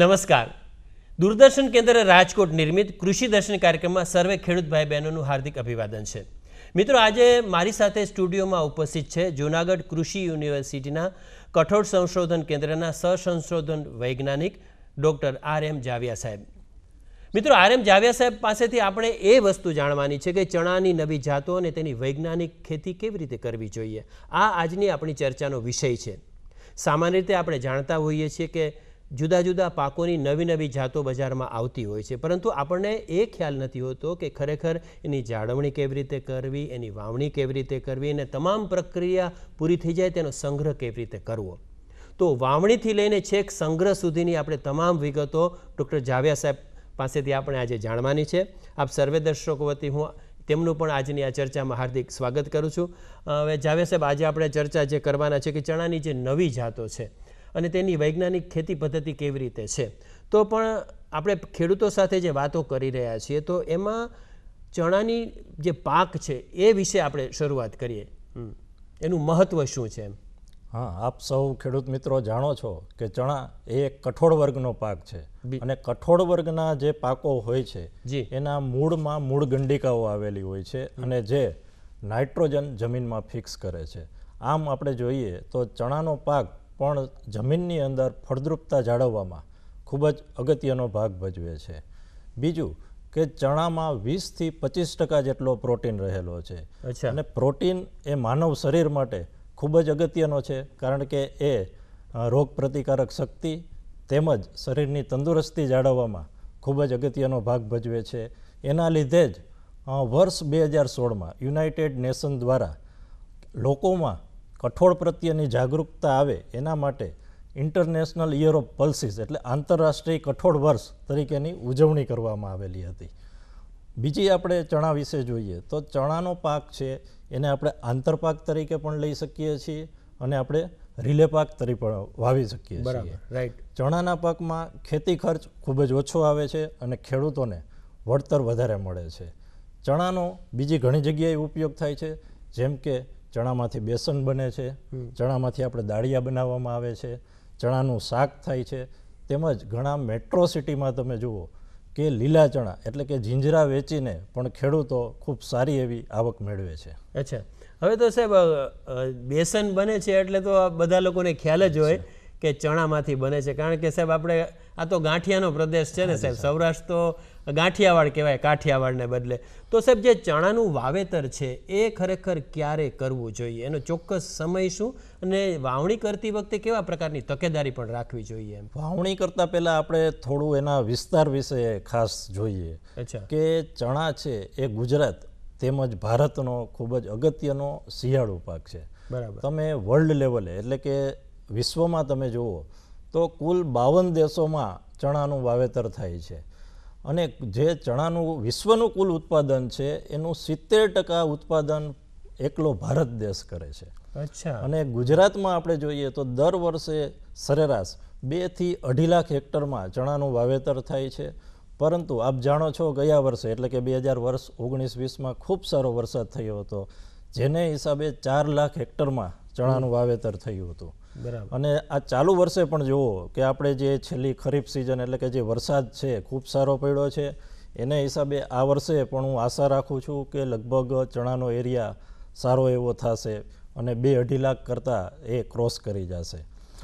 નમસ્કાર દૂરદર્શન કેન્દ્ર રાજકોટ નિર્મિત કૃષિ દર્શન કાર્યક્રમમાં સર્વે ખેડૂત ભાઈ બહેનોનું હાર્દિક અભિવાદન છે મિત્રો આજે મારી સાથે સ્ટુડિયોમાં ઉપસ્થિત છે જૂનાગઢ કૃષિ યુનિવર્સિટીના કઠોળ સંશોધન કેન્દ્રના સહસંશોધન વૈજ્ઞાનિક ડૉક્ટર આર એમ જાવિયા સાહેબ મિત્રો આર એમ જાવિયા સાહેબ પાસેથી આપણે એ વસ્તુ જાણવાની છે કે ચણાની નવી જાતો અને તેની વૈજ્ઞાનિક ખેતી કેવી રીતે કરવી જોઈએ આ આજની આપણી ચર્ચાનો વિષય છે સામાન્ય રીતે આપણે જાણતા હોઈએ છીએ કે જુદા જુદા પાકોની નવી નવી જાતો બજારમાં આવતી હોય છે પરંતુ આપણને એ ખ્યાલ નથી હોતો કે ખરેખર એની જાળવણી કેવી રીતે કરવી એની વાવણી કેવી રીતે કરવી અને તમામ પ્રક્રિયા પૂરી થઈ જાય તેનો સંગ્રહ કેવી રીતે કરવો તો વાવણીથી લઈને છેક સંગ્રહ સુધીની આપણે તમામ વિગતો ડૉક્ટર જાવ્યા સાહેબ પાસેથી આપણે આજે જાણવાની છે આપ સર્વે દર્શકો વતી હું તેમનું પણ આજની આ ચર્ચામાં હાર્દિક સ્વાગત કરું છું હવે જાવે સાહેબ આજે આપણે ચર્ચા જે કરવાના છે કે ચણાની જે નવી જાતો છે અને તેની વૈજ્ઞાનિક ખેતી પદ્ધતિ કેવી રીતે છે તો પણ આપણે ખેડૂતો સાથે જે વાતો કરી રહ્યા છીએ તો એમાં ચણાની જે પાક છે એ વિશે આપણે શરૂઆત કરીએ એનું મહત્ત્વ શું છે એમ હા આપ સૌ ખેડૂત મિત્રો જાણો છો કે ચણા એ કઠોળ વર્ગનો પાક છે અને કઠોળ વર્ગના જે પાકો હોય છે એના મૂળમાં મૂળ ગંડિકાઓ આવેલી હોય છે અને જે નાઇટ્રોજન જમીનમાં ફિક્સ કરે છે આમ આપણે જોઈએ તો ચણાનો પાક પણ જમીનની અંદર ફળદ્રુપતા જાળવવામાં ખૂબ જ અગત્યનો ભાગ ભજવે છે બીજું કે ચણામાં વીસથી પચીસ ટકા જેટલો પ્રોટીન રહેલો છે અને પ્રોટીન એ માનવ શરીર માટે ખૂબ જ અગત્યનો છે કારણ કે એ રોગ પ્રતિકારક શક્તિ તેમજ શરીરની તંદુરસ્તી જાળવવામાં ખૂબ જ અગત્યનો ભાગ ભજવે છે એના લીધે જ વર્ષ બે હજાર સોળમાં યુનાઇટેડ નેશન દ્વારા લોકોમાં કઠોળ પ્રત્યેની જાગૃતતા આવે એના માટે ઇન્ટરનેશનલ યર ઓફ પલ્સીસ એટલે આંતરરાષ્ટ્રીય કઠોળ વર્ષ તરીકેની ઉજવણી કરવામાં આવેલી હતી બીજી આપણે ચણા વિશે જોઈએ તો ચણાનો પાક છે એને આપણે આંતરપાક તરીકે પણ લઈ શકીએ છીએ અને આપણે રિલે પાક તરીકે પણ વાવી શકીએ છીએ રાઈટ ચણાના પાકમાં ખેતી ખર્ચ ખૂબ જ ઓછો આવે છે અને ખેડૂતોને વળતર વધારે મળે છે ચણાનો બીજી ઘણી જગ્યાએ ઉપયોગ થાય છે જેમ કે ચણામાંથી બેસન બને છે ચણામાંથી આપણે દાળિયા બનાવવામાં આવે છે ચણાનું શાક થાય છે તેમજ ઘણા મેટ્રો સિટીમાં તમે જુઓ કે લીલા ચણા એટલે કે જીંજરા વેચીને પણ ખેડૂતો ખૂબ સારી એવી આવક મેળવે છે અચ્છા હવે તો સાહેબ બેસન બને છે એટલે તો બધા લોકોને ખ્યાલ જ હોય કે ચણામાંથી બને છે કારણ કે સાહેબ આપણે આ તો ગાંઠિયાનો પ્રદેશ છે ને સાહેબ સૌરાષ્ટ્ર તો ગાંઠિયાવાડ કહેવાય કાઠિયાવાડને બદલે તો સાહેબ જે ચણાનું વાવેતર છે એ ખરેખર ક્યારે કરવું જોઈએ એનો ચોક્કસ સમય શું અને વાવણી કરતી વખતે કેવા પ્રકારની તકેદારી પણ રાખવી જોઈએ એમ વાવણી કરતાં પહેલાં આપણે થોડું એના વિસ્તાર વિશે ખાસ જોઈએ અચ્છા કે ચણા છે એ ગુજરાત તેમજ ભારતનો ખૂબ જ અગત્યનો શિયાળો પાક છે બરાબર તમે વર્લ્ડ લેવલે એટલે કે વિશ્વમાં તમે જુઓ તો કુલ બાવન દેશોમાં ચણાનું વાવેતર થાય છે અને જે ચણાનું વિશ્વનું કુલ ઉત્પાદન છે એનું સિત્તેર ટકા ઉત્પાદન એકલો ભારત દેશ કરે છે અચ્છા અને ગુજરાતમાં આપણે જોઈએ તો દર વર્ષે સરેરાશ બેથી અઢી લાખ હેક્ટરમાં ચણાનું વાવેતર થાય છે પરંતુ આપ જાણો છો ગયા વર્ષે એટલે કે બે હજાર વર્ષ ઓગણીસ વીસમાં ખૂબ સારો વરસાદ થયો હતો જેને હિસાબે ચાર લાખ હેક્ટરમાં ચણાનું વાવેતર થયું હતું અને આ ચાલુ વર્ષે પણ જુઓ કે આપણે જે છેલ્લી ખરીફ સિઝન એટલે કે જે વરસાદ છે ખૂબ સારો પડ્યો છે એને હિસાબે આ વર્ષે પણ હું આશા રાખું છું કે લગભગ ચણાનો એરિયા સારો એવો થશે અને બે અઢી લાખ કરતાં એ ક્રોસ કરી જશે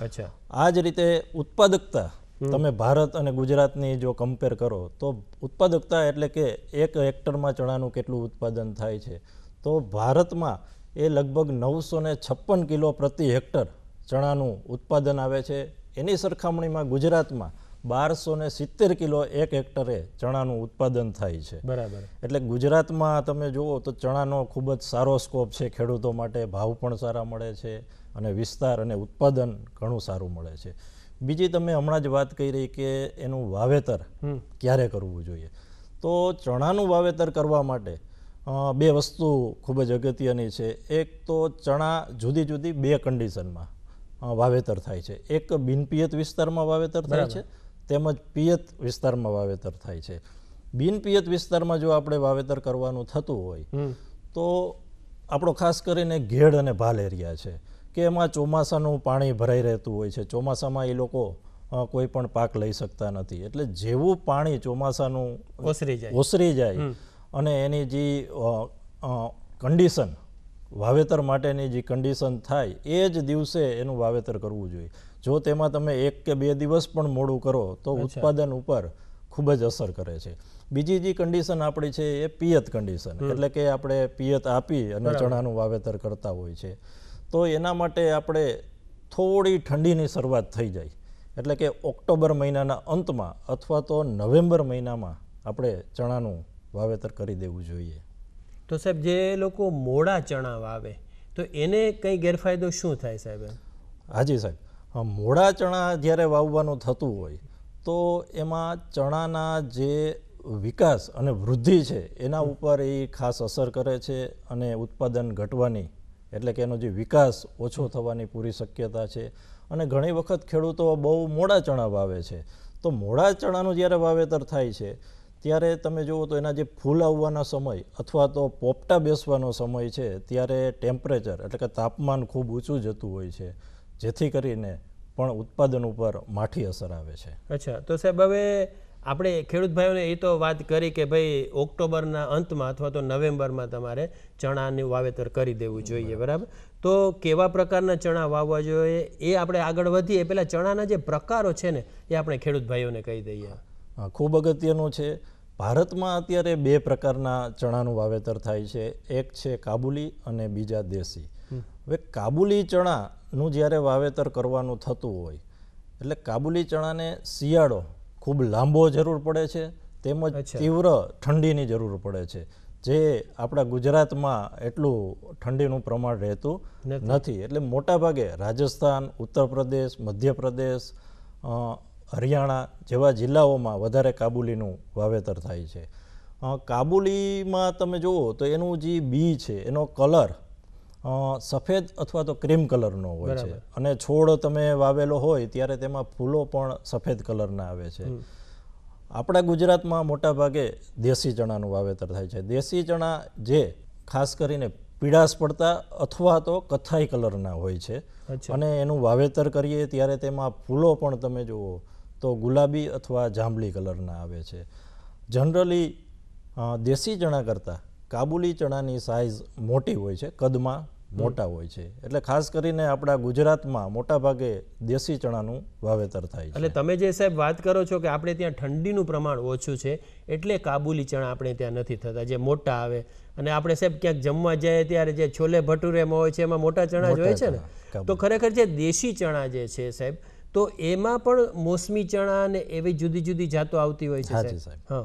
અચ્છા આ જ રીતે ઉત્પાદકતા તમે ભારત અને ગુજરાતની જો કમ્પેર કરો તો ઉત્પાદકતા એટલે કે એક હેક્ટરમાં ચણાનું કેટલું ઉત્પાદન થાય છે તો ભારતમાં એ લગભગ નવસો ને છપ્પન કિલો પ્રતિ હેક્ટર ચણાનું ઉત્પાદન આવે છે એની સરખામણીમાં ગુજરાતમાં બારસો ને સિત્તેર કિલો એક હેક્ટરે ચણાનું ઉત્પાદન થાય છે બરાબર એટલે ગુજરાતમાં તમે જુઓ તો ચણાનો ખૂબ જ સારો સ્કોપ છે ખેડૂતો માટે ભાવ પણ સારા મળે છે અને વિસ્તાર અને ઉત્પાદન ઘણું સારું મળે છે બીજી તમે હમણાં જ વાત કરી કે એનું વાવેતર ક્યારે કરવું જોઈએ તો ચણાનું વાવેતર કરવા માટે બે વસ્તુ ખૂબ જ અગત્યની છે એક તો ચણા જુદી જુદી બે કન્ડિશનમાં વાવેતર થાય છે એક બિનપિયત વિસ્તારમાં વાવેતર થાય છે તેમજ પિયત વિસ્તારમાં વાવેતર થાય છે બિનપિયત વિસ્તારમાં જો આપણે વાવેતર કરવાનું થતું હોય તો આપણો ખાસ કરીને ઘેડ અને ભાલ એરિયા છે કે એમાં ચોમાસાનું પાણી ભરાઈ રહેતું હોય છે ચોમાસામાં એ લોકો કોઈ પણ પાક લઈ શકતા નથી એટલે જેવું પાણી ચોમાસાનું ઓસરી જાય ઓસરી જાય અને એની જે કન્ડિશન વાવેતર માટેની જે કન્ડિશન થાય એ જ દિવસે એનું વાવેતર કરવું જોઈએ જો તેમાં તમે એક કે બે દિવસ પણ મોડું કરો તો ઉત્પાદન ઉપર ખૂબ જ અસર કરે છે બીજી જે કન્ડિશન આપણી છે એ પિયત કન્ડિશન એટલે કે આપણે પિયત આપી અને ચણાનું વાવેતર કરતા હોય છે તો એના માટે આપણે થોડી ઠંડીની શરૂઆત થઈ જાય એટલે કે ઓક્ટોબર મહિનાના અંતમાં અથવા તો નવેમ્બર મહિનામાં આપણે ચણાનું વાવેતર કરી દેવું જોઈએ તો સાહેબ જે લોકો મોડા ચણા વાવે તો એને કંઈ ગેરફાયદો શું થાય સાહેબ હાજી સાહેબ મોડા ચણા જ્યારે વાવવાનું થતું હોય તો એમાં ચણાના જે વિકાસ અને વૃદ્ધિ છે એના ઉપર એ ખાસ અસર કરે છે અને ઉત્પાદન ઘટવાની એટલે કે એનો જે વિકાસ ઓછો થવાની પૂરી શક્યતા છે અને ઘણી વખત ખેડૂતો બહુ મોડા ચણા વાવે છે તો મોડા ચણાનું જ્યારે વાવેતર થાય છે ત્યારે તમે જુઓ તો એના જે ફૂલ આવવાના સમય અથવા તો પોપટા બેસવાનો સમય છે ત્યારે ટેમ્પરેચર એટલે કે તાપમાન ખૂબ ઊંચું જતું હોય છે જેથી કરીને પણ ઉત્પાદન ઉપર માઠી અસર આવે છે અચ્છા તો સાહેબ હવે આપણે ખેડૂત ભાઈઓને એ તો વાત કરી કે ભાઈ ઓક્ટોબરના અંતમાં અથવા તો નવેમ્બરમાં તમારે ચણાનું વાવેતર કરી દેવું જોઈએ બરાબર તો કેવા પ્રકારના ચણા વાવવા જોઈએ એ આપણે આગળ વધીએ પહેલાં ચણાના જે પ્રકારો છે ને એ આપણે ખેડૂત ભાઈઓને કહી દઈએ ખૂબ અગત્યનું છે ભારતમાં અત્યારે બે પ્રકારના ચણાનું વાવેતર થાય છે એક છે કાબુલી અને બીજા દેશી હવે કાબુલી ચણાનું જ્યારે વાવેતર કરવાનું થતું હોય એટલે કાબુલી ચણાને શિયાળો ખૂબ લાંબો જરૂર પડે છે તેમજ તીવ્ર ઠંડીની જરૂર પડે છે જે આપણા ગુજરાતમાં એટલું ઠંડીનું પ્રમાણ રહેતું નથી એટલે મોટાભાગે રાજસ્થાન ઉત્તરપ્રદેશ પ્રદેશ મધ્યપ્રદેશ હરિયાણા જેવા જિલ્લાઓમાં વધારે કાબુલીનું વાવેતર થાય છે કાબુલીમાં તમે જુઓ તો એનું જે બી છે એનો કલર સફેદ અથવા તો ક્રીમ કલરનો હોય છે અને છોડ તમે વાવેલો હોય ત્યારે તેમાં ફૂલો પણ સફેદ કલરના આવે છે આપણા ગુજરાતમાં મોટાભાગે દેશી ચણાનું વાવેતર થાય છે દેશી ચણા જે ખાસ કરીને પીળાશ પડતા અથવા તો કથ્થાઈ કલરના હોય છે અને એનું વાવેતર કરીએ ત્યારે તેમાં ફૂલો પણ તમે જુઓ તો ગુલાબી અથવા જાંબલી કલરના આવે છે જનરલી દેશી ચણા કરતાં કાબુલી ચણાની સાઇઝ મોટી હોય છે કદમાં મોટા હોય છે એટલે ખાસ કરીને આપણા ગુજરાતમાં મોટા ભાગે દેશી ચણાનું વાવેતર થાય છે એટલે તમે જે સાહેબ વાત કરો છો કે આપણે ત્યાં ઠંડીનું પ્રમાણ ઓછું છે એટલે કાબુલી ચણા આપણે ત્યાં નથી થતા જે મોટા આવે અને આપણે સાહેબ ક્યાંક જમવા જઈએ ત્યારે જે છોલે ભટુરેમાં હોય છે એમાં મોટા ચણા જ હોય છે ને તો ખરેખર જે દેશી ચણા જે છે સાહેબ તો એમાં પણ મોસમી ચણા અને એવી જુદી જુદી જાતો આવતી હોય છે સાહેબ હા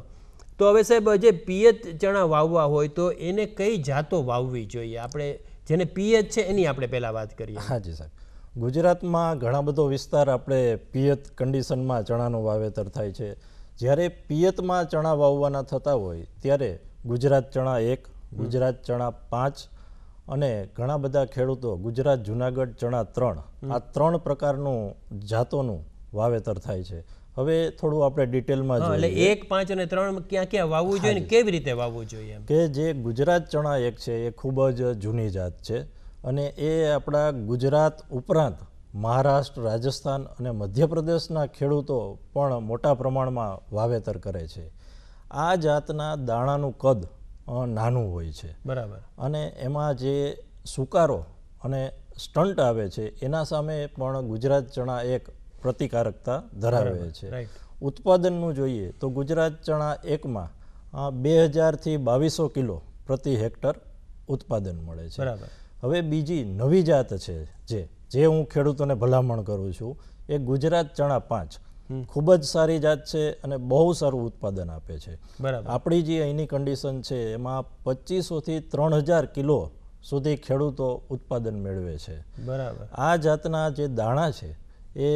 તો હવે સાહેબ જે પિયત ચણા વાવવા હોય તો એને કઈ જાતો વાવવી જોઈએ આપણે જેને પિયત છે એની આપણે પહેલાં વાત કરીએ હાજી સાહેબ ગુજરાતમાં ઘણા બધો વિસ્તાર આપણે પિયત કન્ડિશનમાં ચણાનું વાવેતર થાય છે જ્યારે પિયતમાં ચણા વાવવાના થતા હોય ત્યારે ગુજરાત ચણા એક ગુજરાત ચણા પાંચ અને ઘણા બધા ખેડૂતો ગુજરાત જુનાગઢ ચણા ત્રણ આ ત્રણ પ્રકારનું જાતોનું વાવેતર થાય છે હવે થોડું આપણે ડિટેલમાં જોઈએ એટલે એક પાંચ અને ત્રણ ક્યાં ક્યાં વાવવું જોઈએ ને કેવી રીતે વાવવું જોઈએ કે જે ગુજરાત ચણા એક છે એ ખૂબ જ જૂની જાત છે અને એ આપણા ગુજરાત ઉપરાંત મહારાષ્ટ્ર રાજસ્થાન અને મધ્યપ્રદેશના ખેડૂતો પણ મોટા પ્રમાણમાં વાવેતર કરે છે આ જાતના દાણાનું કદ નાનું હોય છે બરાબર અને એમાં જે સુકારો અને સ્ટન્ટ આવે છે એના સામે પણ ગુજરાત ચણા એક પ્રતિકારકતા ધરાવે છે ઉત્પાદનનું જોઈએ તો ગુજરાત ચણા એકમાં બે હજારથી બાવીસો કિલો પ્રતિ હેક્ટર ઉત્પાદન મળે છે બરાબર હવે બીજી નવી જાત છે જે જે હું ખેડૂતોને ભલામણ કરું છું એ ગુજરાત ચણા પાંચ ખૂબ જ સારી જાત છે અને બહુ સારું ઉત્પાદન આપે છે બરાબર આપણી જે અહીંની કન્ડિશન છે એમાં પચીસોથી ત્રણ હજાર કિલો સુધી ખેડૂતો ઉત્પાદન મેળવે છે બરાબર આ જાતના જે દાણા છે એ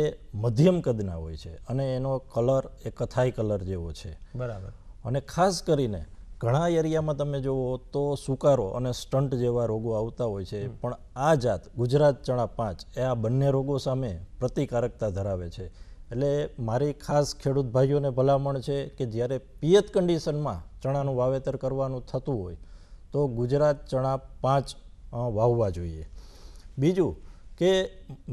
મધ્યમ કદના હોય છે અને એનો કલર એ કથાઈ કલર જેવો છે બરાબર અને ખાસ કરીને ઘણા એરિયામાં તમે જુઓ તો સુકારો અને સ્ટન્ટ જેવા રોગો આવતા હોય છે પણ આ જાત ગુજરાત ચણા પાંચ એ આ બંને રોગો સામે પ્રતિકારકતા ધરાવે છે એટલે મારી ખાસ ખેડૂત ભાઈઓને ભલામણ છે કે જ્યારે પિયત કન્ડિશનમાં ચણાનું વાવેતર કરવાનું થતું હોય તો ગુજરાત ચણા પાંચ વાવવા જોઈએ બીજું કે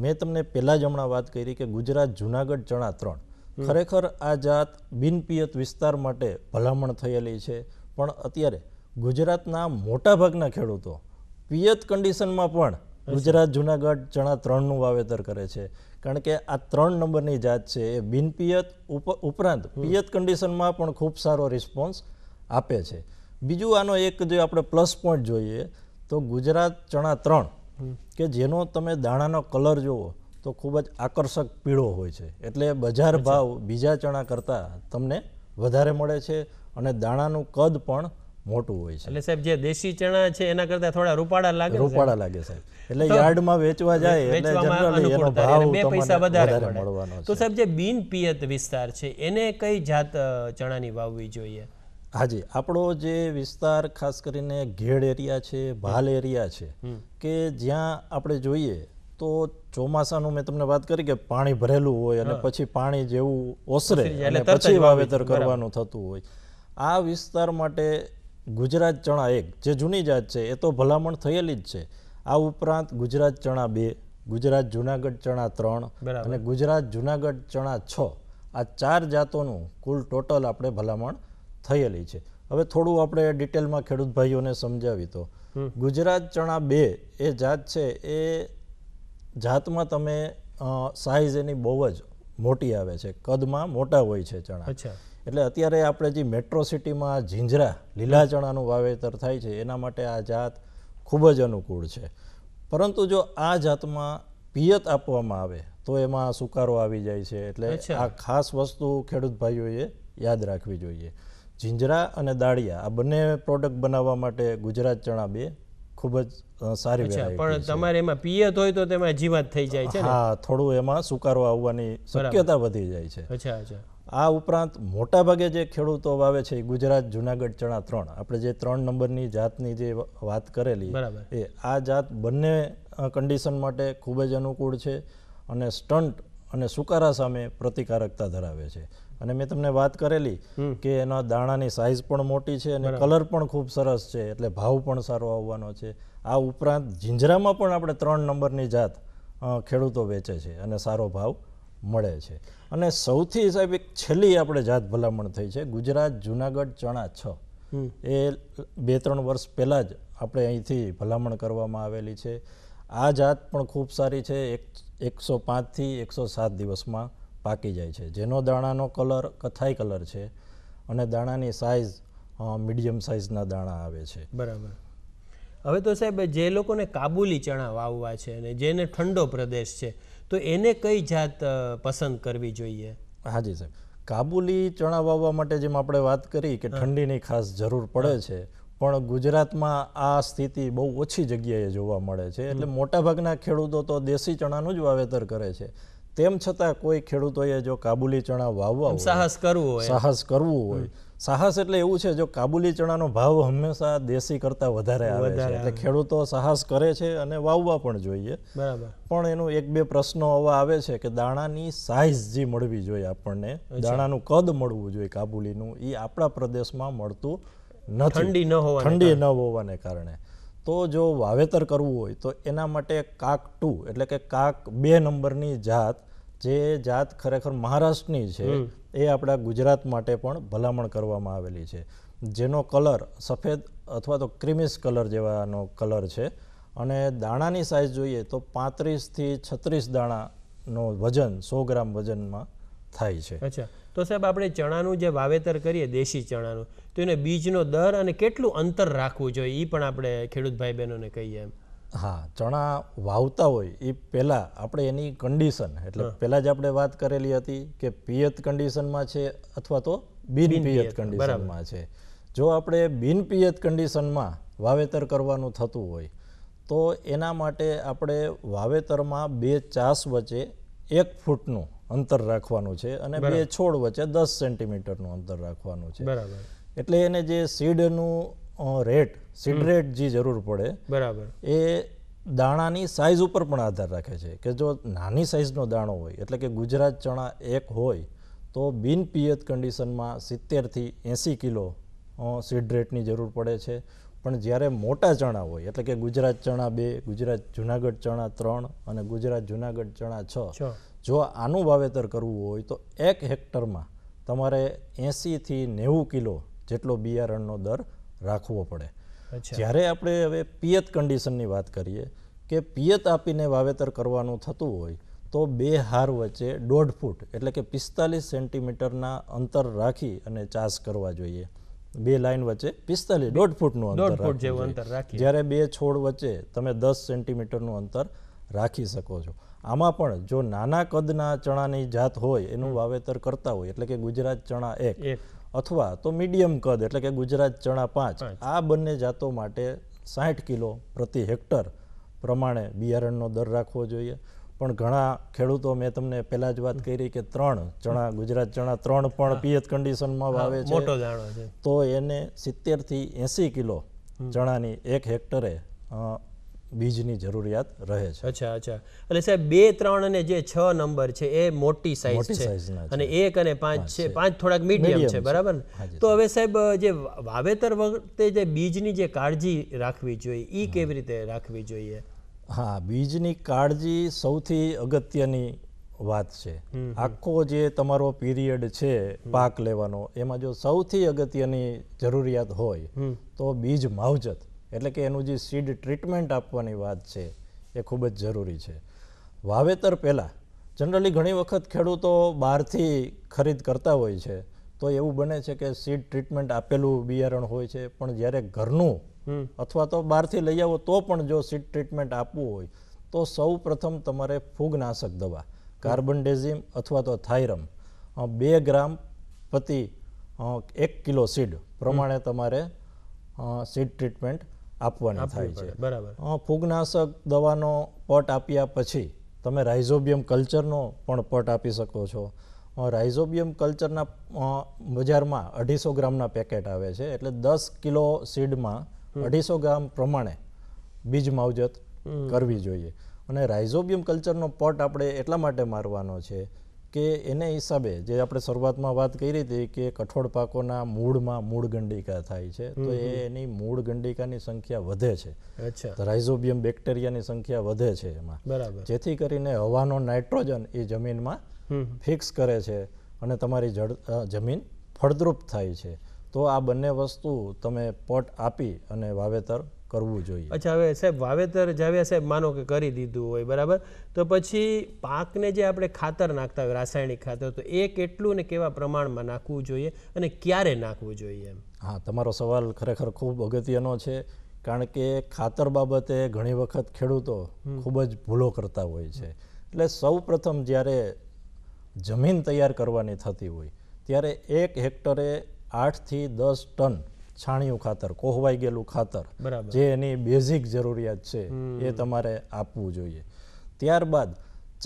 મેં તમને પહેલાં જ હમણાં વાત કરી કે ગુજરાત જુનાગઢ ચણા ત્રણ ખરેખર આ જાત બિનપિયત વિસ્તાર માટે ભલામણ થયેલી છે પણ અત્યારે ગુજરાતના મોટાભાગના ખેડૂતો પિયત કન્ડિશનમાં પણ ગુજરાત જુનાગઢ ચણા ત્રણનું વાવેતર કરે છે કારણ કે આ ત્રણ નંબરની જાત છે એ બિનપિયત ઉપરાંત પિયત કન્ડિશનમાં પણ ખૂબ સારો રિસ્પોન્સ આપે છે બીજું આનો એક જે આપણે પ્લસ પોઈન્ટ જોઈએ તો ગુજરાત ચણા ત્રણ કે જેનો તમે દાણાનો કલર જુઓ તો ખૂબ જ આકર્ષક પીળો હોય છે એટલે બજાર ભાવ બીજા ચણા કરતાં તમને વધારે મળે છે અને દાણાનું કદ પણ મોટું હોય છે એટલે સાહેબ જે દેશી ચણા છે એના કરતા થોડા રૂપાળા લાગે રૂપાળા લાગે સાહેબ એટલે યાર્ડમાં વેચવા જાય એટલે જનરલી એનો ભાવ બે પૈસા વધારે મળવાનો તો સાહેબ જે બિન પિયત વિસ્તાર છે એને કઈ જાત ચણાની વાવવી જોઈએ હાજી આપણો જે વિસ્તાર ખાસ કરીને ઘેડ એરિયા છે ભાલ એરિયા છે કે જ્યાં આપણે જોઈએ તો ચોમાસાનું મેં તમને વાત કરી કે પાણી ભરેલું હોય અને પછી પાણી જેવું ઓસરે અને પછી વાવેતર કરવાનું થતું હોય આ વિસ્તાર માટે ગુજરાત ચણા એક જે જૂની જાત છે એ તો ભલામણ થયેલી જ છે આ ઉપરાંત ગુજરાત ચણા બે ગુજરાત જુનાગઢ ચણા ત્રણ અને ગુજરાત જુનાગઢ ચણા છ આ ચાર જાતોનું કુલ ટોટલ આપણે ભલામણ થયેલી છે હવે થોડું આપણે ડિટેલમાં ખેડૂત ભાઈઓને સમજાવી તો ગુજરાત ચણા બે એ જાત છે એ જાતમાં તમે સાઇઝ એની બહુ જ મોટી આવે છે કદમાં મોટા હોય છે ચણા અચ્છા એટલે અત્યારે આપણે જે મેટ્રો સિટીમાં ઝીંઝરા લીલા ચણાનું વાવેતર થાય છે એના માટે આ જાત ખૂબ જ અનુકૂળ છે પરંતુ જો આ જાતમાં પિયત આપવામાં આવે તો એમાં સુકારો આવી જાય છે એટલે આ ખાસ વસ્તુ ખેડૂત ભાઈઓએ યાદ રાખવી જોઈએ જીંજરા અને દાળિયા આ બંને પ્રોડક્ટ બનાવવા માટે ગુજરાત ચણા બે ખૂબ જ સારી પણ તમારે એમાં પિયત હોય તો તેમાં જીવાત થઈ જાય છે હા થોડું એમાં સુકારો આવવાની શક્યતા વધી જાય છે અચ્છા અચ્છા આ ઉપરાંત મોટાભાગે જે ખેડૂતો વાવે છે ગુજરાત જુનાગઢ ચણા ત્રણ આપણે જે ત્રણ નંબરની જાતની જે વાત કરેલી એ આ જાત બંને કન્ડિશન માટે ખૂબ જ અનુકૂળ છે અને સ્ટન્ટ અને સુકારા સામે પ્રતિકારકતા ધરાવે છે અને મેં તમને વાત કરેલી કે એના દાણાની સાઇઝ પણ મોટી છે અને કલર પણ ખૂબ સરસ છે એટલે ભાવ પણ સારો આવવાનો છે આ ઉપરાંત ઝીંજરામાં પણ આપણે ત્રણ નંબરની જાત ખેડૂતો વેચે છે અને સારો ભાવ મળે છે અને સૌથી સાહેબ એક છેલ્લી આપણે જાત ભલામણ થઈ છે ગુજરાત જુનાગઢ ચણા છ એ બે ત્રણ વર્ષ પહેલાં જ આપણે અહીંથી ભલામણ કરવામાં આવેલી છે આ જાત પણ ખૂબ સારી છે એક એકસો પાંચથી એકસો સાત દિવસમાં પાકી જાય છે જેનો દાણાનો કલર કથાઈ કલર છે અને દાણાની સાઇઝ મીડિયમ સાઇઝના દાણા આવે છે બરાબર હવે તો સાહેબ જે લોકોને કાબુલી ચણા વાવવા છે અને જેને ઠંડો પ્રદેશ છે તો એને કઈ જાત પસંદ કરવી જોઈએ હાજી સાહેબ કાબુલી ચણા વાવવા માટે જેમ આપણે વાત કરી કે ઠંડીની ખાસ જરૂર પડે છે પણ ગુજરાતમાં આ સ્થિતિ બહુ ઓછી જગ્યાએ જોવા મળે છે એટલે મોટાભાગના ખેડૂતો તો દેશી ચણાનું જ વાવેતર કરે છે તેમ છતાં કોઈ ખેડૂતોએ જો કાબુલી ચણા વાવવા સાહસ કરવું હોય સાહસ કરવું હોય સાહસ એટલે એવું છે જો કાબુલી ચણાનો ભાવ હંમેશા દેશી કરતા વધારે આવે છે એટલે ખેડૂતો સાહસ કરે છે અને વાવવા પણ જોઈએ બરાબર પણ એનું એક બે પ્રશ્નો આવા આવે છે કે દાણાની સાઇઝ જે મળવી જોઈએ આપણને દાણાનું કદ મળવું જોઈએ કાબુલીનું એ આપણા પ્રદેશમાં મળતું નથી ઠંડી ન હોવા ઠંડી ન હોવાને કારણે તો જો વાવેતર કરવું હોય તો એના માટે કાક ટુ એટલે કે કાક બે નંબરની જાત જે જાત ખરેખર મહારાષ્ટ્રની છે એ આપણા ગુજરાત માટે પણ ભલામણ કરવામાં આવેલી છે જેનો કલર સફેદ અથવા તો ક્રિમિસ કલર જેવાનો કલર છે અને દાણાની સાઇઝ જોઈએ તો પાંત્રીસથી છત્રીસ દાણાનો વજન સો ગ્રામ વજનમાં થાય છે અચ્છા તો સાહેબ આપણે ચણાનું જે વાવેતર કરીએ દેશી ચણાનું તો એને બીજનો દર અને કેટલું અંતર રાખવું જોઈએ એ પણ આપણે ખેડૂત ભાઈ બહેનોને કહીએ એમ હા ચણા વાવતા હોય એ પહેલાં આપણે એની કન્ડિશન એટલે પહેલાં જ આપણે વાત કરેલી હતી કે પિયત કન્ડિશનમાં છે અથવા તો બિન પિયત કન્ડિશનમાં છે જો આપણે બિન પિયત કન્ડિશનમાં વાવેતર કરવાનું થતું હોય તો એના માટે આપણે વાવેતરમાં બે ચાસ વચ્ચે એક ફૂટનું અંતર રાખવાનું છે અને બે છોડ વચ્ચે દસ સેન્ટીમીટરનું અંતર રાખવાનું છે એટલે એને જે સીડનું રેટ સીડ રેટ જે જરૂર પડે બરાબર એ દાણાની સાઇઝ ઉપર પણ આધાર રાખે છે કે જો નાની સાઇઝનો દાણો હોય એટલે કે ગુજરાત ચણા એક હોય તો બિન પિયત કન્ડિશનમાં સિત્તેરથી એંસી કિલો સીડ રેટની જરૂર પડે છે પણ જ્યારે મોટા ચણા હોય એટલે કે ગુજરાત ચણા બે ગુજરાત જુનાગઢ ચણા ત્રણ અને ગુજરાત જુનાગઢ ચણા છ જો આનું વાવેતર કરવું હોય તો એક હેક્ટરમાં તમારે એંસીથી નેવું કિલો જેટલો બિયારણનો દર રાખવો પડે જ્યારે આપણે હવે પિયત કન્ડિશનની વાત કરીએ કે પિયત આપીને વાવેતર કરવાનું થતું હોય તો બે હાર વચ્ચે દોઢ ફૂટ એટલે કે પિસ્તાલીસ સેન્ટીમીટરના અંતર રાખી અને ચાસ કરવા જોઈએ બે લાઇન વચ્ચે પિસ્તાલીસ દોઢ ફૂટનું અંતર ફૂટ જેવું અંતર રાખી જ્યારે બે છોડ વચ્ચે તમે દસ સેન્ટીમીટરનું અંતર રાખી શકો છો આમાં પણ જો નાના કદના ચણાની જાત હોય એનું વાવેતર કરતા હોય એટલે કે ગુજરાત ચણા એક અથવા તો મીડિયમ કદ એટલે કે ગુજરાત ચણા પાંચ આ બંને જાતો માટે સાઠ કિલો પ્રતિ હેક્ટર પ્રમાણે બિયારણનો દર રાખવો જોઈએ પણ ઘણા ખેડૂતો મેં તમને પહેલા જ વાત કરી કે ત્રણ ચણા ગુજરાત ચણા ત્રણ પણ પિયત કન્ડિશનમાં વાવે છે તો એને સિત્તેરથી એંસી કિલો ચણાની એક હેક્ટરે બીજની જરૂરિયાત રહે છે અચ્છા અચ્છા એટલે સાહેબ બે ત્રણ અને જે છ નંબર છે એ મોટી સાઇઝ છે અને એક અને પાંચ છે પાંચ થોડાક મીડિયમ છે બરાબર તો હવે સાહેબ જે વાવેતર વખતે જે બીજની જે કાળજી રાખવી જોઈએ એ કેવી રીતે રાખવી જોઈએ હા બીજની કાળજી સૌથી અગત્યની વાત છે આખો જે તમારો પિરિયડ છે પાક લેવાનો એમાં જો સૌથી અગત્યની જરૂરિયાત હોય તો બીજ માવજત એટલે કે એનું જે સીડ ટ્રીટમેન્ટ આપવાની વાત છે એ ખૂબ જ જરૂરી છે વાવેતર પહેલાં જનરલી ઘણી વખત ખેડૂતો બહારથી ખરીદ કરતા હોય છે તો એવું બને છે કે સીડ ટ્રીટમેન્ટ આપેલું બિયારણ હોય છે પણ જ્યારે ઘરનું અથવા તો બહારથી લઈ આવો તો પણ જો સીડ ટ્રીટમેન્ટ આપવું હોય તો સૌ પ્રથમ તમારે ફૂગનાશક દવા કાર્બન ડેઝિમ અથવા તો થાઇરમ બે ગ્રામ પ્રતિ એક કિલો સીડ પ્રમાણે તમારે સીડ ટ્રીટમેન્ટ આપવાની થાય છે બરાબર ફૂગનાશક દવાનો પટ આપ્યા પછી તમે રાઇઝોબિયમ કલ્ચરનો પણ પટ આપી શકો છો રાઇઝોબિયમ કલ્ચરના બજારમાં અઢીસો ગ્રામના પેકેટ આવે છે એટલે દસ કિલો સીડમાં અઢીસો ગ્રામ પ્રમાણે બીજ માવજત કરવી જોઈએ અને રાઇઝોબિયમ કલ્ચરનો પટ આપણે એટલા માટે મારવાનો છે કે એને હિસાબે જે આપણે શરૂઆતમાં વાત કરી હતી કે કઠોળ પાકોના મૂળમાં મૂળ ગંડિકા થાય છે તો એની મૂળ ગંડિકાની સંખ્યા વધે છે અચ્છા રાઇઝોબિયમ બેક્ટેરિયાની સંખ્યા વધે છે એમાં બરાબર જેથી કરીને હવાનો નાઇટ્રોજન એ જમીનમાં ફિક્સ કરે છે અને તમારી જળ જમીન ફળદ્રુપ થાય છે તો આ બંને વસ્તુ તમે પટ આપી અને વાવેતર કરવું જોઈએ અચ્છા હવે સાહેબ વાવેતર જાવ્યા સાહેબ માનો કે કરી દીધું હોય બરાબર તો પછી પાકને જે આપણે ખાતર નાખતા હોય રાસાયણિક ખાતર તો એ કેટલું ને કેવા પ્રમાણમાં નાખવું જોઈએ અને ક્યારે નાખવું જોઈએ એમ હા તમારો સવાલ ખરેખર ખૂબ અગત્યનો છે કારણ કે ખાતર બાબતે ઘણી વખત ખેડૂતો ખૂબ જ ભૂલો કરતા હોય છે એટલે સૌ પ્રથમ જ્યારે જમીન તૈયાર કરવાની થતી હોય ત્યારે એક હેક્ટરે આઠથી દસ ટન છાણિયું ખાતર કોહવાઈ ગયેલું ખાતર જે એની બેઝિક જરૂરિયાત છે એ તમારે આપવું જોઈએ ત્યારબાદ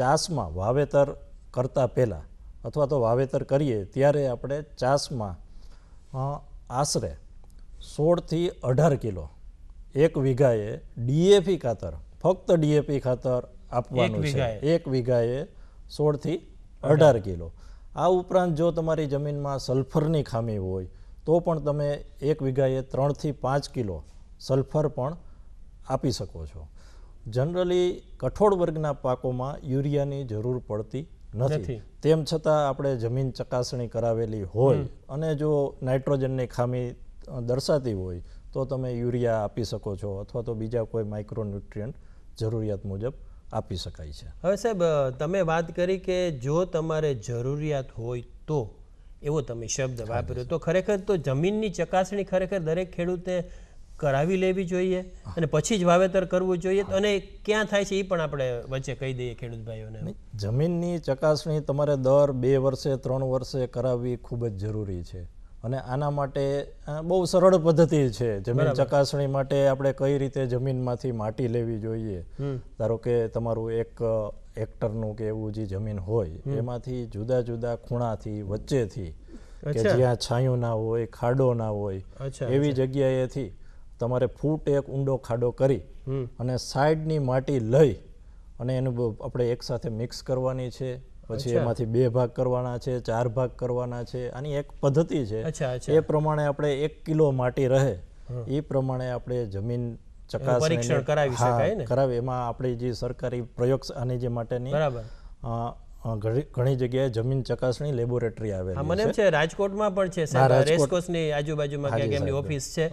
ચાસમાં વાવેતર કરતાં પહેલાં અથવા તો વાવેતર કરીએ ત્યારે આપણે ચાસમાં આશરે સોળથી અઢાર કિલો એક વીઘાએ ડીએપી ખાતર ફક્ત ડીએપી ખાતર આપવાનું છે એક વીઘાએ સોળથી અઢાર કિલો આ ઉપરાંત જો તમારી જમીનમાં સલ્ફરની ખામી હોય તો પણ તમે એક વીઘાએ ત્રણથી પાંચ કિલો સલ્ફર પણ આપી શકો છો જનરલી કઠોળ વર્ગના પાકોમાં યુરિયાની જરૂર પડતી નથી તેમ છતાં આપણે જમીન ચકાસણી કરાવેલી હોય અને જો નાઇટ્રોજનની ખામી દર્શાતી હોય તો તમે યુરિયા આપી શકો છો અથવા તો બીજા કોઈ માઇક્રોન્યુટ્રિયન્ટ જરૂરિયાત મુજબ આપી શકાય છે હવે સાહેબ તમે વાત કરી કે જો તમારે જરૂરિયાત હોય તો એવો તમે શબ્દ વાપર્યો તો ખરેખર તો જમીનની ચકાસણી ખરેખર દરેક ખેડૂતે કરાવી લેવી જોઈએ અને પછી જ વાવેતર કરવું જોઈએ અને ક્યાં થાય છે એ પણ આપણે વચ્ચે કહી દઈએ ખેડૂત ભાઈઓને જમીનની ચકાસણી તમારે દર બે વર્ષે ત્રણ વર્ષે કરાવવી ખૂબ જ જરૂરી છે અને આના માટે બહુ સરળ પદ્ધતિ છે જમીન ચકાસણી માટે આપણે કઈ રીતે જમીનમાંથી માટી લેવી જોઈએ ધારો કે તમારું એક હેક્ટરનું કે એવું જે જમીન હોય એમાંથી જુદા જુદા ખૂણાથી વચ્ચેથી કે જ્યાં છાંયો ના હોય ખાડો ના હોય એવી જગ્યાએથી તમારે ફૂટ એક ઊંડો ખાડો કરી અને સાઈડની માટી લઈ અને એનું આપણે એકસાથે મિક્સ કરવાની છે પછી એમાંથી બે ભાગ કરવાના છે ચાર ભાગ કરવાના છે આની એક પદ્ધતિ છે એ પ્રમાણે આપણે એક કિલો માટી રહે એ પ્રમાણે આપણે જમીન ચકાસણી કરાવી શકાય ને એમાં આપણી જે સરકારી પ્રયોગ આની જે માટેની ઘણી જગ્યાએ જમીન ચકાસણી લેબોરેટરી આવે મને રાજકોટમાં પણ છે આજુબાજુમાં ઓફિસ છે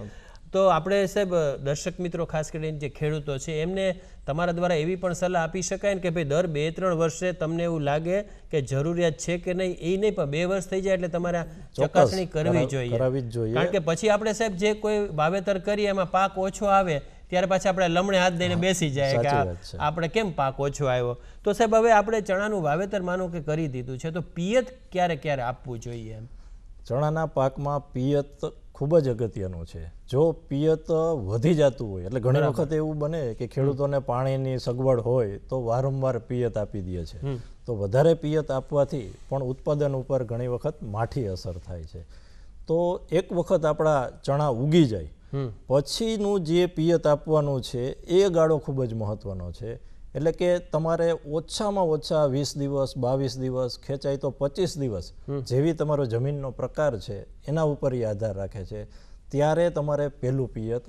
તો આપણે સાહેબ દર્શક મિત્રો ખાસ કરીને જે ખેડૂતો છે એમને તમારા દ્વારા એવી પણ સલાહ આપી શકાય ને કે ભાઈ દર બે ત્રણ વર્ષે તમને એવું લાગે કે જરૂરિયાત છે કે નહીં એ નહીં પણ બે વર્ષ થઈ જાય એટલે તમારે ચકાસણી કરવી જોઈએ કારણ કે પછી આપણે સાહેબ જે કોઈ વાવેતર કરીએ એમાં પાક ઓછો આવે ત્યારે પાછા આપણે લમણે હાથ દઈને બેસી જાય કે આપણે કેમ પાક ઓછો આવ્યો તો સાહેબ હવે આપણે ચણાનું વાવેતર માનો કે કરી દીધું છે તો પિયત ક્યારે ક્યારે આપવું જોઈએ એમ ચણાના પાકમાં પિયત ખૂબ જ અગત્યનું છે જો પિયત વધી જતું હોય એટલે ઘણી વખત એવું બને કે ખેડૂતોને પાણીની સગવડ હોય તો વારંવાર પિયત આપી દે છે તો વધારે પિયત આપવાથી પણ ઉત્પાદન ઉપર ઘણી વખત માઠી અસર થાય છે તો એક વખત આપણા ચણા ઉગી જાય પછીનું જે પિયત આપવાનું છે એ ગાળો ખૂબ જ મહત્વનો છે એટલે કે તમારે ઓછામાં ઓછા વીસ દિવસ બાવીસ દિવસ ખેંચાય તો પચીસ દિવસ જેવી તમારો જમીનનો પ્રકાર છે એના ઉપર એ આધાર રાખે છે ત્યારે તમારે પહેલું પિયત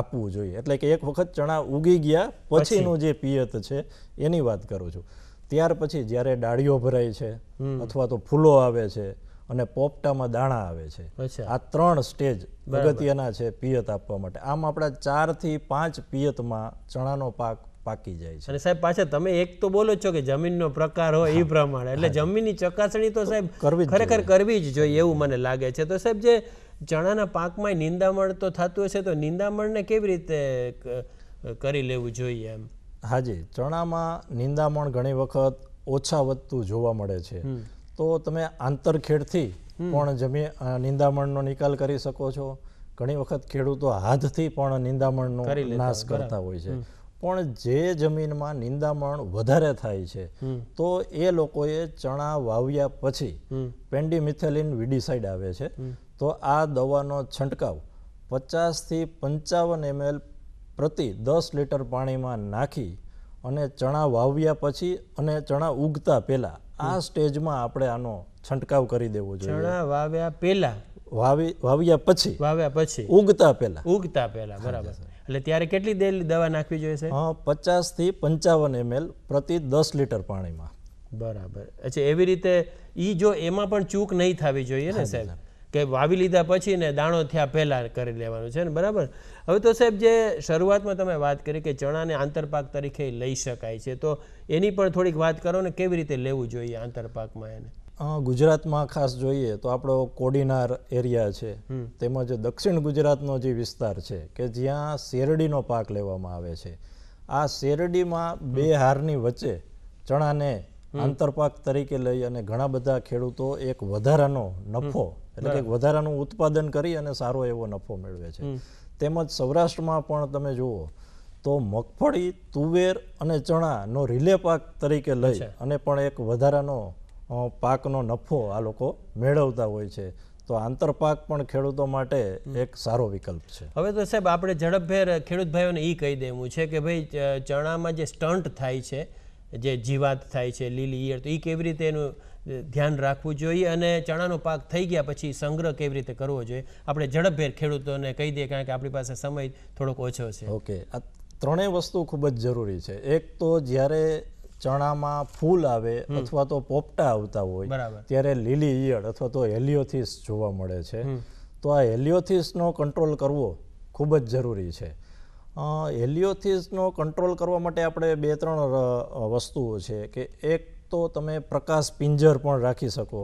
આપવું જોઈએ એટલે કે એક વખત ચણા ઉગી ગયા પછીનું જે પિયત છે એની વાત કરું છું ત્યાર પછી જ્યારે ડાળીઓ ભરાય છે અથવા તો ફૂલો આવે છે અને પોપટામાં દાણા આવે છે આ ત્રણ સ્ટેજ અગત્યના છે પિયત આપવા માટે આમ આપણા ચારથી પાંચ પિયતમાં ચણાનો પાક પાકી જાય છે અને સાહેબ પાછા તમે એક તો બોલો છો કે જમીનનો પ્રકાર હોય એ પ્રમાણે એટલે જમીનની ચકાસણી તો સાહેબ કરવી ખરેખર કરવી જ જોઈએ એવું મને લાગે છે તો સાહેબ જે ચણાના પાકમાં નિંદામણ તો થતું હશે તો નિંદામણને કેવી રીતે કરી લેવું જોઈએ એમ હાજી ચણામાં નિંદામણ ઘણી વખત ઓછા વધતું જોવા મળે છે તો તમે આંતરખેડથી પણ જમી નિંદામણનો નિકાલ કરી શકો છો ઘણી વખત ખેડૂતો હાથથી પણ નિંદામણનો નાશ કરતા હોય છે પણ જે જમીનમાં નિંદામણ વધારે થાય છે તો એ લોકોએ ચણા વાવ્યા પછી પેન્ડીમિથેલિન વિડીસાઇડ આવે છે તો આ દવાનો છંટકાવ પચાસથી પંચાવન એમએલ પ્રતિ દસ લીટર પાણીમાં નાખી અને ચણા વાવ્યા પછી અને ચણા ઉગતા પહેલા આ સ્ટેજમાં આપણે આનો છંટકાવ કરી દેવો જોઈએ ચણા વાવ્યા પહેલા વાવી વાવ્યા પછી વાવ્યા પછી ઉગતા પહેલા ઉગતા પહેલા બરાબર એટલે ત્યારે કેટલી દેલી દવા નાખવી જોઈએ છે પચાસથી પંચાવન એમએલ પ્રતિ દસ લીટર પાણીમાં બરાબર અચ્છા એવી રીતે એ જો એમાં પણ ચૂક નહીં થવી જોઈએ ને સાહેબ કે વાવી લીધા પછી ને દાણો થયા પહેલાં કરી લેવાનું છે ને બરાબર હવે તો સાહેબ જે શરૂઆતમાં તમે વાત કરી કે ચણાને આંતરપાક તરીકે લઈ શકાય છે તો એની પણ થોડીક વાત કરો ને કેવી રીતે લેવું જોઈએ આંતરપાકમાં એને ગુજરાતમાં ખાસ જોઈએ તો આપણો કોડીનાર એરિયા છે તેમજ દક્ષિણ ગુજરાતનો જે વિસ્તાર છે કે જ્યાં શેરડીનો પાક લેવામાં આવે છે આ શેરડીમાં બે હારની વચ્ચે ચણાને આંતરપાક તરીકે લઈ અને ઘણા બધા ખેડૂતો એક વધારાનો નફો એટલે કે વધારાનું ઉત્પાદન કરી અને સારો એવો નફો મેળવે છે તેમજ સૌરાષ્ટ્રમાં પણ તમે જુઓ તો મગફળી તુવેર અને ચણાનો રિલે પાક તરીકે લઈ અને પણ એક વધારાનો પાકનો નફો આ લોકો મેળવતા હોય છે તો આંતરપાક પણ ખેડૂતો માટે એક સારો વિકલ્પ છે હવે તો સાહેબ આપણે ઝડપભેર ખેડૂતભાઈઓને એ કહી દેવું છે કે ભાઈ ચણામાં જે સ્ટન્ટ થાય છે જે જીવાત થાય છે લીલી ઈયળ તો એ કેવી રીતે એનું ધ્યાન રાખવું જોઈએ અને ચણાનો પાક થઈ ગયા પછી સંગ્રહ કેવી રીતે કરવો જોઈએ આપણે ઝડપભેર ખેડૂતોને કહી દઈએ કારણ કે આપણી પાસે સમય થોડોક ઓછો છે ઓકે આ ત્રણેય વસ્તુ ખૂબ જ જરૂરી છે એક તો જ્યારે ચણામાં ફૂલ આવે અથવા તો પોપટા આવતા હોય ત્યારે લીલી ઈયળ અથવા તો હેલિયોથિસ જોવા મળે છે તો આ હેલિયોથિસનો કંટ્રોલ કરવો ખૂબ જ જરૂરી છે હેલિયોથિસનો કંટ્રોલ કરવા માટે આપણે બે ત્રણ વસ્તુઓ છે કે એક તો તમે પ્રકાશ પિંજર પણ રાખી શકો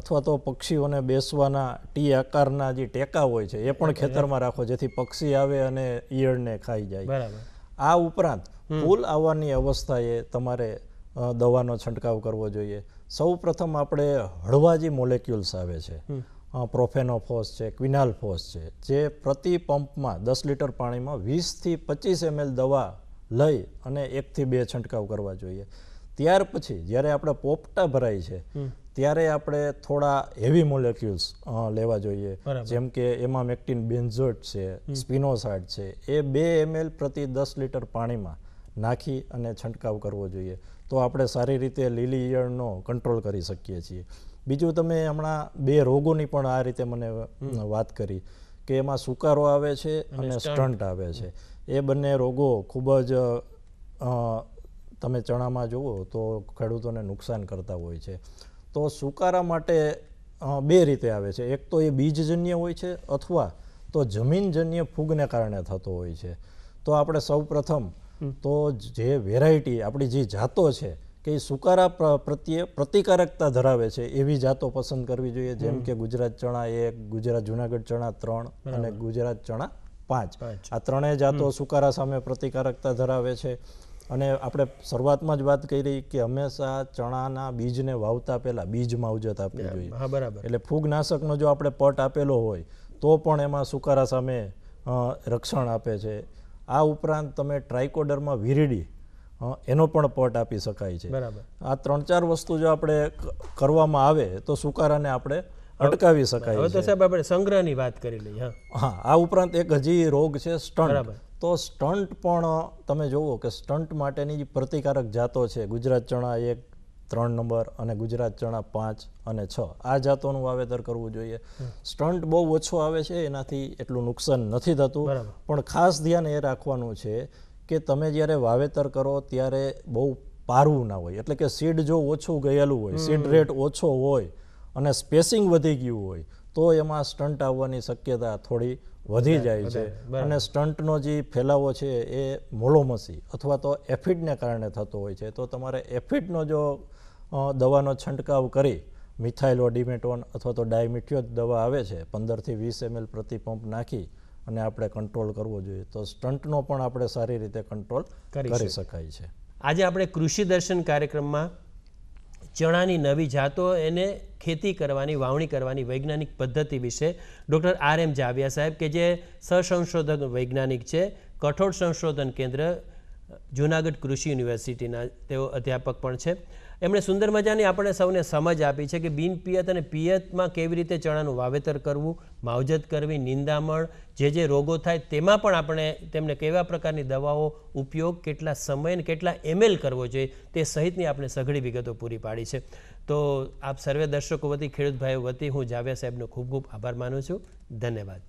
અથવા તો પક્ષીઓને બેસવાના ટી આકારના જે ટેકા હોય છે એ પણ ખેતરમાં રાખો જેથી પક્ષી આવે અને ઈયળને ખાઈ જાય આ ઉપરાંત ફૂલ આવવાની અવસ્થાએ તમારે દવાનો છંટકાવ કરવો જોઈએ સૌ પ્રથમ આપણે હળવાજી મોલેક્યુલ્સ આવે છે પ્રોફેનોફોસ છે ક્વિનાલફોસ છે જે પ્રતિ પંપમાં દસ લીટર પાણીમાં વીસથી પચીસ એમએલ દવા લઈ અને એકથી બે છંટકાવ કરવા જોઈએ ત્યાર પછી જ્યારે આપણે પોપટા ભરાય છે ત્યારે આપણે થોડા હેવી મોલેક્યુલ્સ લેવા જોઈએ જેમ કે એમાં મેક્ટિન બેન્ઝોટ છે સ્પિનોસાઇડ છે એ બે એમએલ પ્રતિ દસ લીટર પાણીમાં નાખી અને છંટકાવ કરવો જોઈએ તો આપણે સારી રીતે લીલી ઈયળનો કંટ્રોલ કરી શકીએ છીએ બીજું તમે હમણાં બે રોગોની પણ આ રીતે મને વાત કરી કે એમાં સુકારો આવે છે અને સ્ટન્ટ આવે છે એ બંને રોગો ખૂબ જ તમે ચણામાં જુઓ તો ખેડૂતોને નુકસાન કરતા હોય છે તો સુકારા માટે બે રીતે આવે છે એક તો એ બીજજન્ય હોય છે અથવા તો જમીનજન્ય ફૂગને કારણે થતો હોય છે તો આપણે સૌપ્રથમ તો જે વેરાયટી આપણી જે જાતો છે કે સુકારા પ્રત્યે પ્રતિકારકતા ધરાવે છે એવી જાતો પસંદ કરવી જોઈએ જેમ કે ગુજરાત ચણા એક ગુજરાત જુનાગઢ ચણા ત્રણ અને ગુજરાત ચણા પાંચ આ ત્રણેય જાતો સુકારા સામે પ્રતિકારકતા ધરાવે છે અને આપણે શરૂઆતમાં જ વાત કરી કે હંમેશા ચણાના બીજને વાવતા પહેલા બીજ માવજત આપવી જોઈએ બરાબર એટલે ફૂગનાશકનો જો આપણે પટ આપેલો હોય તો પણ એમાં સુકારા સામે રક્ષણ આપે છે આ ઉપરાંત તમે ટ્રાઇકોડરમાં વીરડી એનો પણ પટ આપી શકાય છે બરાબર આ ત્રણ ચાર વસ્તુ જો આપણે કરવામાં આવે તો સુકારાને આપણે અટકાવી શકાય તો સાહેબ આપણે સંગ્રહની વાત કરી લઈએ હા આ ઉપરાંત એક હજી રોગ છે સ્ટન્ટ તો સ્ટન્ટ પણ તમે જોવો કે સ્ટન્ટ માટેની જે પ્રતિકારક જાતો છે ગુજરાત ચણા એક ત્રણ નંબર અને ગુજરાત ચણા પાંચ અને છ આ જાતોનું વાવેતર કરવું જોઈએ સ્ટન્ટ બહુ ઓછો આવે છે એનાથી એટલું નુકસાન નથી થતું પણ ખાસ ધ્યાન એ રાખવાનું છે કે તમે જ્યારે વાવેતર કરો ત્યારે બહુ પારવું ના હોય એટલે કે સીડ જો ઓછું ગયેલું હોય સીડ રેટ ઓછો હોય અને સ્પેસિંગ વધી ગયું હોય તો એમાં સ્ટન્ટ આવવાની શક્યતા થોડી વધી જાય છે અને સ્ટન્ટનો જે ફેલાવો છે એ મોલોમસી અથવા તો એફિડને કારણે થતો હોય છે તો તમારે એફિડનો જો દવાનો છંટકાવ કરી મિથાઇલોડિમેટોન અથવા તો ડાયમિઠ્યો દવા આવે છે પંદરથી વીસ એમએલ પ્રતિ પંપ નાખી અને આપણે કંટ્રોલ કરવો જોઈએ તો સ્ટન્ટનો પણ આપણે સારી રીતે કંટ્રોલ કરી શકાય છે આજે આપણે કૃષિ દર્શન કાર્યક્રમમાં ચણાની નવી જાતો એને ખેતી કરવાની વાવણી કરવાની વૈજ્ઞાનિક પદ્ધતિ વિશે ડૉક્ટર આર એમ જાવિયા સાહેબ કે જે સસંશોધન વૈજ્ઞાનિક છે કઠોળ સંશોધન કેન્દ્ર જૂનાગઢ કૃષિ યુનિવર્સિટીના તેઓ અધ્યાપક પણ છે એમણે સુંદર મજાની આપણે સૌને સમજ આપી છે કે બિન પિયત અને પિયતમાં કેવી રીતે ચણાનું વાવેતર કરવું માવજત કરવી નિંદામણ જે જે રોગો થાય તેમાં પણ આપણે તેમને કેવા પ્રકારની દવાઓ ઉપયોગ કેટલા સમય અને કેટલા એમએલ કરવો જોઈએ તે સહિતની આપણે સઘળી વિગતો પૂરી પાડી છે તો આપ સર્વે દર્શકો વતી ખેડૂત ભાઈઓ વતી હું જાવ્યા સાહેબનો ખૂબ ખૂબ આભાર માનું છું ધન્યવાદ